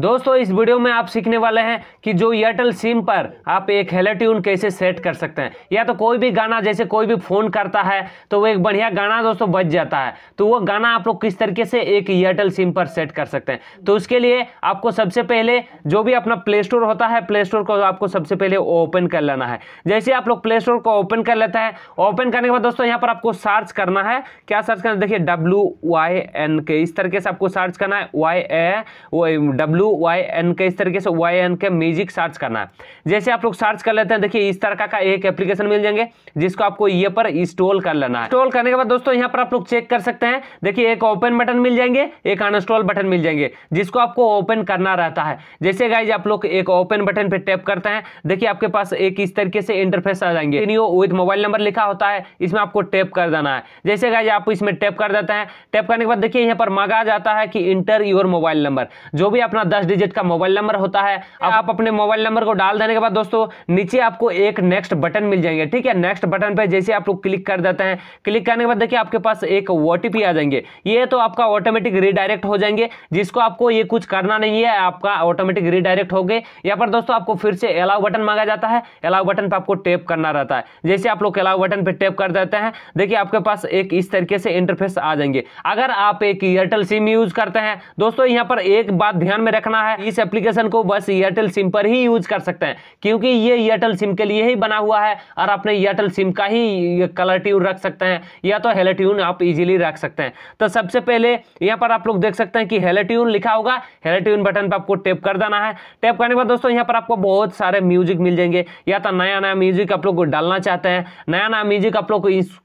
दोस्तों इस वीडियो में आप सीखने वाले हैं कि जो एयरटेल सिम पर आप एक हेलेट्यून ट्यून कैसे सेट कर सकते हैं या तो कोई भी गाना जैसे कोई भी फ़ोन करता है तो वो एक बढ़िया गाना दोस्तों बच जाता है तो वो गाना आप लोग किस तरीके से एक एयरटेल सिम पर सेट कर सकते हैं तो उसके लिए आपको सबसे पहले जो भी अपना प्ले स्टोर होता है प्ले स्टोर को आपको सबसे पहले ओपन कर लेना है जैसे आप लोग प्ले स्टोर को ओपन कर लेते हैं ओपन करने के बाद दोस्तों यहाँ पर आपको सर्च करना है क्या सर्च करना देखिए डब्ल्यू वाई एन के इस तरीके से आपको सर्च करना है Y A W W Y N K इस तरीके से Y N K music search करना है जैसे आप लोग सर्च कर लेते हैं देखिए इस तरह का एक एप्लीकेशन मिल जाएंगे जिसको आपको ये पर इंस्टॉल कर लेना है इंस्टॉल करने के बाद दोस्तों यहाँ पर आप लोग चेक कर सकते हैं देखिए एक ओपन बटन मिल जाएंगे एक अनस्टॉल बटन मिल जाएंगे जिसको आपको ओपन करना रहता है जैसे गाइज आप लोग एक ओपन बटन पर टैप करते हैं देखिए आपके पास एक इस तरीके से इंटरफेस आ जाएंगे विथ मोबाइल नंबर लिखा होता है इसमें आपको टैप कर देना है जैसे गाइज आप इसमें टैप कर देते हैं टैप करने के बाद देखिए यहाँ पर मांगा जाता है कि इंटर योर मोबाइल नंबर जो भी अपना दस डिजिट का मोबाइल नंबर होता है आप अपने मोबाइल नंबर को डाल देने के बाद दोस्तों नीचे आपको एक नेक्स्ट बटन मिल जाएंगे ठीक है नेक्स्ट बटन पर जैसे आप लोग क्लिक कर देते हैं क्लिक करने के बाद देखिए आपके पास एक ओ आ जाएंगे ये तो आपका ऑटोमेटिक रिडायरेक्ट हो जाएंगे जिसको आपको ये कुछ करना नहीं है आपका ऑटोमेटिक रिडायरेक्ट हो गए यहाँ पर दोस्तों आपको फिर से अलाउ बटन मांगा जाता है अलाउ बटन पर आपको टेप करना रहता है जैसे आप लोग अलाउ बटन पर टेप कर देते हैं देखिए आपके पास एक इस तरीके से इंटरफेस आ जाएंगे अगर आप एक एयरटेल सिम यूज करते हैं दोस्तों यहाँ पर एक बात ध्यान में रख रखना है इस एप्लीकेशन को बस एयरटेल सिम पर ही यूज कर सकते हैं क्योंकि ये एयरटेल सिम के लिए ही बना हुआ है और अपने एयरटेल सिम का ही कलर ट्यून रख सकते हैं या तो हेलेट्यून आप इजीली रख सकते हैं तो सबसे पहले यहाँ पर आप लोग देख सकते हैं कि हेलेट्यून लिखा होगा हेलेट्यून बटन पर आपको टेप कर देना है टेप करने के बाद दोस्तों यहाँ पर आपको बहुत सारे म्यूजिक मिल जाएंगे या तो नया नया म्यूजिक आप लोग डालना चाहते हैं नया नया म्यूजिक आप लोग इस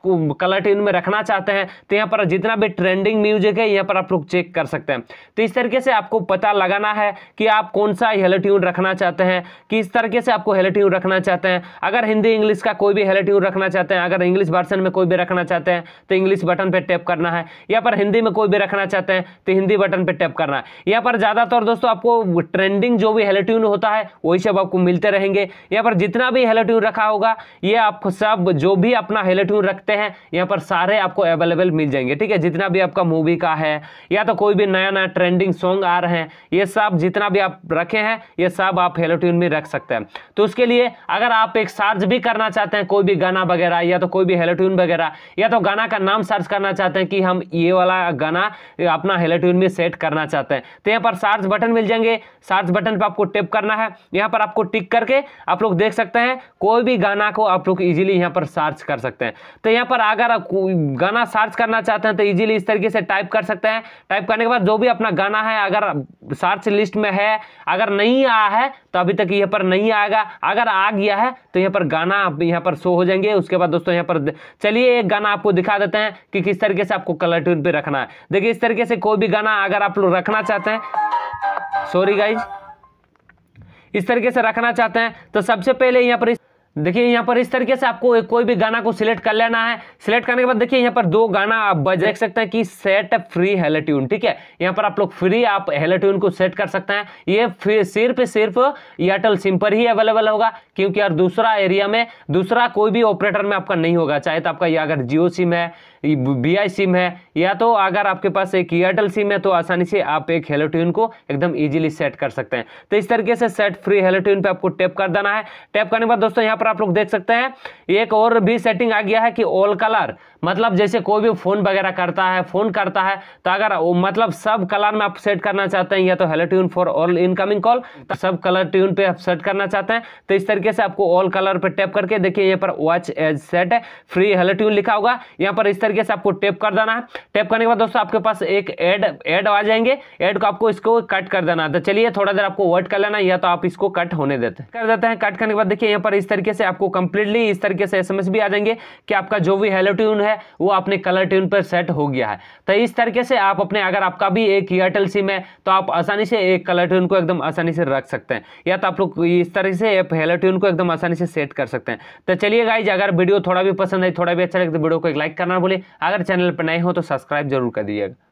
कलर ट्यून में रखना चाहते हैं तो यहाँ पर जितना भी ट्रेंडिंग म्यूजिक है यहाँ पर आप लोग चेक कर सकते हैं तो इस तरीके से आपको पता लगाना करना है कि आप कौन सा हेलेट्यून रखना चाहते हैं किस तरीके से आपको हेलेट्यून रखना चाहते हैं अगर हिंदी इंग्लिश का कोई भी हेलेट्यून रखना चाहते हैं अगर इंग्लिश वर्सन में कोई भी रखना चाहते हैं तो इंग्लिश बटन पर टैप करना है या पर हिंदी में कोई भी रखना चाहते हैं तो हिंदी बटन पर टैप करना है यहाँ पर ज़्यादातर दोस्तों आपको ट्रेंडिंग जो भी हेलेट्यून होता है वही सब आपको मिलते रहेंगे यहाँ पर जितना भी हेलेट्यून रखा होगा ये आप सब जो भी अपना हेलेट्यून रखते हैं यहाँ पर सारे आपको अवेलेबल मिल जाएंगे ठीक है जितना भी आपका मूवी का है या तो कोई भी नया नया ट्रेंडिंग सॉन्ग आ रहे हैं ये सब सब जितना भी आप रखे हैं ये सब आप हेलोट्यून में रख सकते हैं तो उसके लिए अगर आप एक सर्च भी करना चाहते हैं कोई भी गाना वगैरह या तो कोई भी हेलोट्यून वगैरह या तो गाना का नाम सर्च करना चाहते हैं कि हम ये वाला गाना अपना हेलोट्यून में सेट करना चाहते हैं तो यहाँ पर सर्च बटन मिल जाएंगे सर्च बटन पर आपको टिप करना है यहाँ पर आपको टिक करके आप लोग देख सकते हैं कोई भी गाना को आप लोग इजीली यहाँ पर सर्च कर सकते हैं तो यहाँ पर अगर आप गाना सर्च करना चाहते हैं तो इजीली इस तरीके से टाइप कर सकते हैं टाइप करने के बाद जो भी अपना गाना है अगर सर्च लिस्ट में है अगर नहीं आया है तो अभी तक यहाँ पर नहीं आएगा अगर आ गया है तो यहाँ पर गाना यहाँ पर शो हो जाएंगे उसके बाद दोस्तों यहाँ पर चलिए एक गाना आपको दिखा देते हैं कि किस तरीके से आपको कलर ट्यून पर रखना है देखिए इस तरीके से कोई भी गाना अगर आप लोग रखना चाहते हैं सॉरी गाइज इस तरीके से रखना चाहते हैं तो सबसे पहले यहाँ पर इस... देखिए यहाँ पर इस तरीके से आपको कोई भी गाना को सिलेक्ट कर लेना है सिलेक्ट करने के बाद देखिए यहाँ पर दो गाना आप बज देख सकते हैं कि सेट फ्री हेलेट्यून ठीक है यहाँ पर आप लोग फ्री आप हेलेट्यून को सेट कर सकते हैं ये सिर्फ सिर्फ एयरटेल सिम पर ही अवेलेबल होगा क्योंकि यार दूसरा एरिया में दूसरा कोई भी ऑपरेटर में आपका नहीं होगा चाहे तो आपका अगर जियो सिम है बी आई सिम है या तो अगर आपके पास एक एयरटेल सिम है तो आसानी से आप एक हेलोट्यून को एकदम ईजिली सेट कर सकते हैं तो इस तरीके से सेट फ्री हेलोट्यून पे पर आपको टैप कर देना है टैप करने के बाद दोस्तों यहाँ पर आप लोग देख सकते हैं एक और भी सेटिंग आ गया है कि ऑल कलर मतलब जैसे कोई भी फ़ोन वगैरह करता है फ़ोन करता है तो अगर मतलब सब कलर में आप सेट करना चाहते हैं या तो hello tune for all incoming call तो सब कलर ट्यून पे आप सेट करना चाहते हैं तो इस तरीके से आपको ऑल कलर पर टैप करके देखिए यहाँ पर वॉच एज सेट है फ्री हेलो ट्यून लिखा होगा यहाँ पर इस तरीके से आपको टेप कर देना है टेप करने के बाद दोस्तों आपके पास एक एड एड आ जाएंगे एड को आपको इसको कट कर देना है तो चलिए थोड़ा देर आपको वर्ट कर लेना या तो आप इसको कट होने देते कर देते हैं कट करने के बाद देखिए यहाँ पर इस तरीके से आपको कंप्लीटली इस तरीके से एस भी आ जाएंगे कि आपका जो भी हेलो ट्यून है वो अपने कलर ट्यून पर सेट हो गया है तो इस तरीके से आप अपने अगर आपका भी एक एयरटेल सिम है तो आप आसानी से एक कलर ट्यून को एकदम आसानी से रख सकते हैं या तो आप लोग इस तरह से हेलो ट्यून को एकदम आसानी से सेट कर सकते हैं तो चलिए गाइज अगर वीडियो थोड़ा भी पसंद है थोड़ा भी अच्छा लगे तो वीडियो को एक लाइक करना बोले अगर चैनल पर नए हो तो सब्सक्राइब जरूर कर दीजिएगा